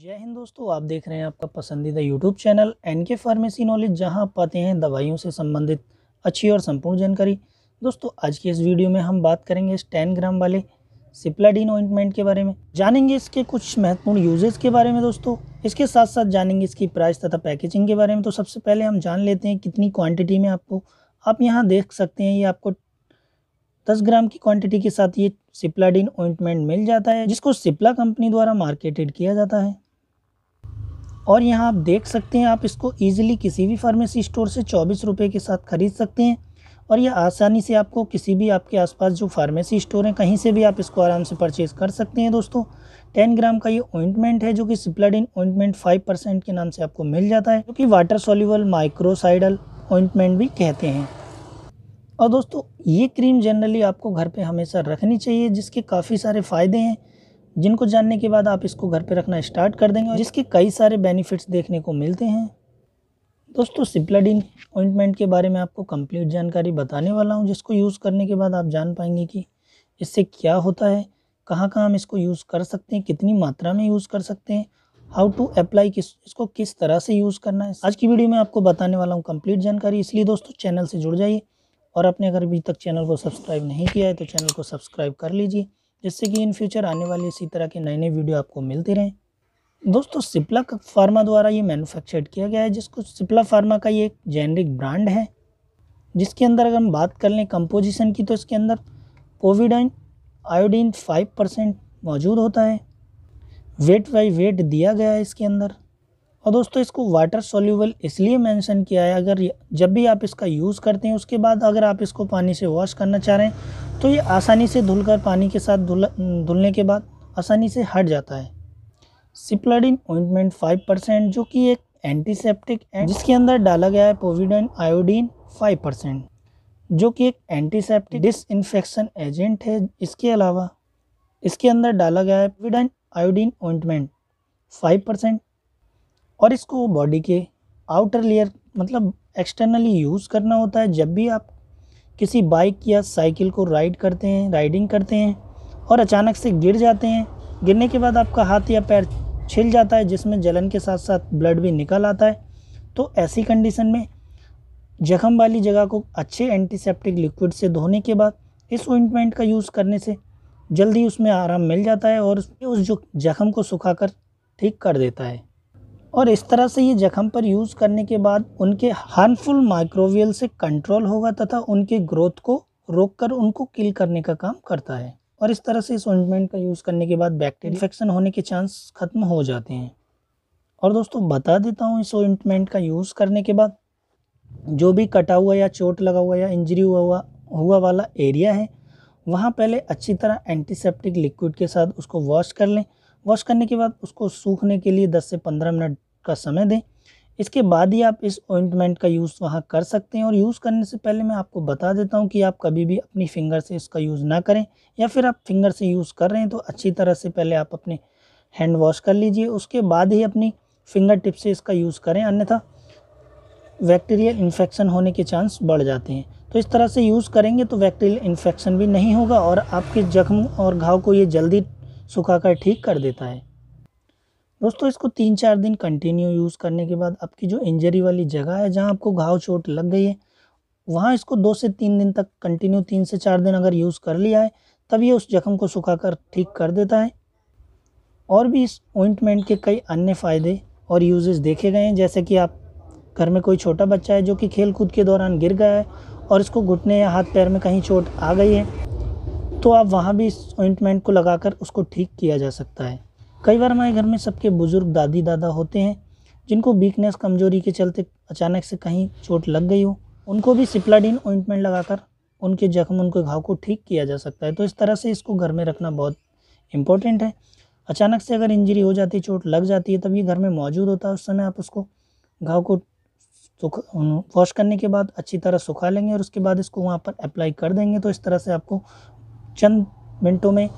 जय हिंद दोस्तों आप देख रहे हैं आपका पसंदीदा YouTube channel N K pharmacy knowledge जहां आप पाते हैं दवाइयों से संबंधित अच्छी और संपूर्ण जानकारी दोस्तों आज की इस वीडियो में हम बात करेंगे इस टेन ग्राम वाले सिप्लाडीन ऑइंटमेंट के बारे में जानेंगे इसके कुछ महत्वपूर्ण यूजेज के बारे में दोस्तों इसके साथ साथ जानेंगे इसकी प्राइस तथा पैकेजिंग के बारे में तो सबसे पहले हम जान लेते हैं कितनी क्वान्टिटी में आपको आप यहाँ देख सकते हैं ये आपको दस ग्राम की क्वान्टिटी के साथ ये सिप्लाडीन ऑइंटमेंट मिल जाता है जिसको सिप्ला कंपनी द्वारा मार्केटेड किया जाता है और यहाँ आप देख सकते हैं आप इसको ईजिली किसी भी फार्मेसी स्टोर से चौबीस रुपये के साथ ख़रीद सकते हैं और यह आसानी से आपको किसी भी आपके आसपास जो फार्मेसी स्टोर हैं कहीं से भी आप इसको आराम से परचेज़ कर सकते हैं दोस्तों टेन ग्राम का ये ऑइंटमेंट है जो कि सिप्लाडिन ऑइंटमेंट फाइव परसेंट के नाम से आपको मिल जाता है जो कि वाटर सोल्यूबल माइक्रोसाइडल ऑइंटमेंट भी कहते हैं और दोस्तों ये क्रीम जनरली आपको घर पर हमेशा रखनी चाहिए जिसके काफ़ी सारे फ़ायदे हैं जिनको जानने के बाद आप इसको घर पर रखना स्टार्ट कर देंगे और जिसके कई सारे बेनिफिट्स देखने को मिलते हैं दोस्तों सिप्लाडीन ऑइंटमेंट के बारे में आपको कंप्लीट जानकारी बताने वाला हूँ जिसको यूज़ करने के बाद आप जान पाएंगे कि इससे क्या होता है कहाँ कहाँ हम इसको यूज़ कर सकते हैं कितनी मात्रा में यूज़ कर सकते हैं हाउ टू अप्लाई किस इसको किस तरह से यूज़ करना है आज की वीडियो में आपको बताने वाला हूँ कम्प्लीट जानकारी इसलिए दोस्तों चैनल से जुड़ जाइए और आपने अगर अभी तक चैनल को सब्सक्राइब नहीं किया है तो चैनल को सब्सक्राइब कर लीजिए जिससे कि इन फ्यूचर आने वाले इसी तरह के नए नए वीडियो आपको मिलते रहें दोस्तों सिप्ला फार्मा द्वारा ये मैन्युफैक्चर्ड किया गया है जिसको सिप्ला फार्मा का ये एक जेनरिक ब्रांड है जिसके अंदर अगर हम बात कर लें कंपोजिशन की तो इसके अंदर कोविडाइन आयोडीन फाइव परसेंट मौजूद होता है वेट बाई वेट दिया गया है इसके अंदर और दोस्तों इसको वाटर सोल्यूबल इसलिए मेंशन किया है अगर जब भी आप इसका यूज़ करते हैं उसके बाद अगर आप इसको पानी से वॉश करना चाह रहे हैं तो ये आसानी से धुलकर पानी के साथ धुल धुलने के बाद आसानी से हट जाता है सिप्लाडिन ऑइंटमेंट फाइव परसेंट जो कि एक एंटीसेप्टिक जिसके अंदर डाला गया है पोविडन आयोडीन फाइव परसेंट जो कि एक एंटीसेप्टिक डिसइंफेक्शन एजेंट है इसके अलावा इसके अंदर डाला गया है povidone iodine ointment five percent और इसको बॉडी के आउटर लेयर मतलब एक्सटर्नली यूज़ करना होता है जब भी आप किसी बाइक या साइकिल को राइड करते हैं राइडिंग करते हैं और अचानक से गिर जाते हैं गिरने के बाद आपका हाथ या पैर छिल जाता है जिसमें जलन के साथ साथ ब्लड भी निकल आता है तो ऐसी कंडीशन में जख्म वाली जगह को अच्छे एंटीसेप्टिक लिक्विड से धोने के बाद इस ओइंटमेंट का यूज़ करने से जल्दी उसमें आराम मिल जाता है और उस जो जख्म को सुखाकर ठीक कर देता है और इस तरह से ये जख्म पर यूज़ करने के बाद उनके हार्मफुल माइक्रोवियल से कंट्रोल होगा तथा उनके ग्रोथ को रोककर उनको किल करने का काम करता है और इस तरह से इस ऑइंटमेंट का यूज़ करने के बाद बैक्टीरिया इन्फेक्शन होने के चांस ख़त्म हो जाते हैं और दोस्तों बता देता हूँ इस ऑइंटमेंट का यूज़ करने के बाद जो भी कटा हुआ या चोट लगा हुआ या इंजरी हुआ हुआ हुआ वाला एरिया है वहाँ पहले अच्छी तरह एंटीसेप्टिक लिक्विड के साथ उसको वॉश कर लें वॉश करने के बाद उसको सूखने के लिए 10 से 15 मिनट का समय दें इसके बाद ही आप इस ऑइंटमेंट का यूज़ वहाँ कर सकते हैं और यूज़ करने से पहले मैं आपको बता देता हूँ कि आप कभी भी अपनी फिंगर से इसका यूज़ ना करें या फिर आप फिंगर से यूज़ कर रहे हैं तो अच्छी तरह से पहले आप अपने हैंड वॉश कर लीजिए उसके बाद ही अपनी फिंगर टिप से इसका यूज़ करें अन्यथा बैक्टीरियल इन्फेक्शन होने के चांस बढ़ जाते हैं तो इस तरह से यूज़ करेंगे तो बैक्टीरियल इन्फेक्शन भी नहीं होगा और आपके जख्म और घाव को ये जल्दी कर ठीक कर देता है दोस्तों इसको तीन चार दिन कंटिन्यू यूज़ करने के बाद आपकी जो इंजरी वाली जगह है जहाँ आपको घाव चोट लग गई है वहाँ इसको दो से तीन दिन तक कंटिन्यू तीन से चार दिन अगर यूज़ कर लिया है तब ये उस जख्म को सुखाकर ठीक कर देता है और भी इस ऑइंटमेंट के कई अन्य फ़ायदे और यूजेस देखे गए हैं जैसे कि आप घर में कोई छोटा बच्चा है जो कि खेल कूद के दौरान गिर गया है और इसको घुटने या हाथ पैर में कहीं चोट आ गई है तो आप वहाँ भी इस ऑइंटमेंट को लगाकर उसको ठीक किया जा सकता है कई बार हमारे घर में सबके बुज़ुर्ग दादी दादा होते हैं जिनको वीकनेस कमजोरी के चलते अचानक से कहीं चोट लग गई हो उनको भी सिप्लाडिन ऑइंटमेंट लगाकर उनके जख्म उनके घाव को ठीक किया जा सकता है तो इस तरह से इसको घर में रखना बहुत इंपॉर्टेंट है अचानक से अगर इंजरी हो जाती है चोट लग जाती है तब ये घर में मौजूद होता है उस समय आप उसको घाव को वॉश करने के बाद अच्छी तरह सुखा लेंगे और उसके बाद इसको वहाँ पर अप्लाई कर देंगे तो इस तरह से आपको चंद मिनटों में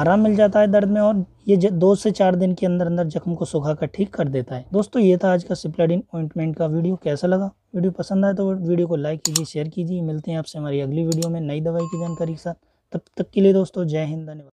आराम मिल जाता है दर्द में और ये दो से चार दिन के अंदर अंदर जख्म को सुखा कर ठीक कर देता है दोस्तों ये था आज का सिप्लाडिन ऑइंटमेंट का वीडियो कैसा लगा वीडियो पसंद आए तो वीडियो को लाइक कीजिए शेयर कीजिए मिलते हैं आपसे हमारी अगली वीडियो में नई दवाई की जानकारी के साथ तब तक के लिए दोस्तों जय हिंद धन्यवाद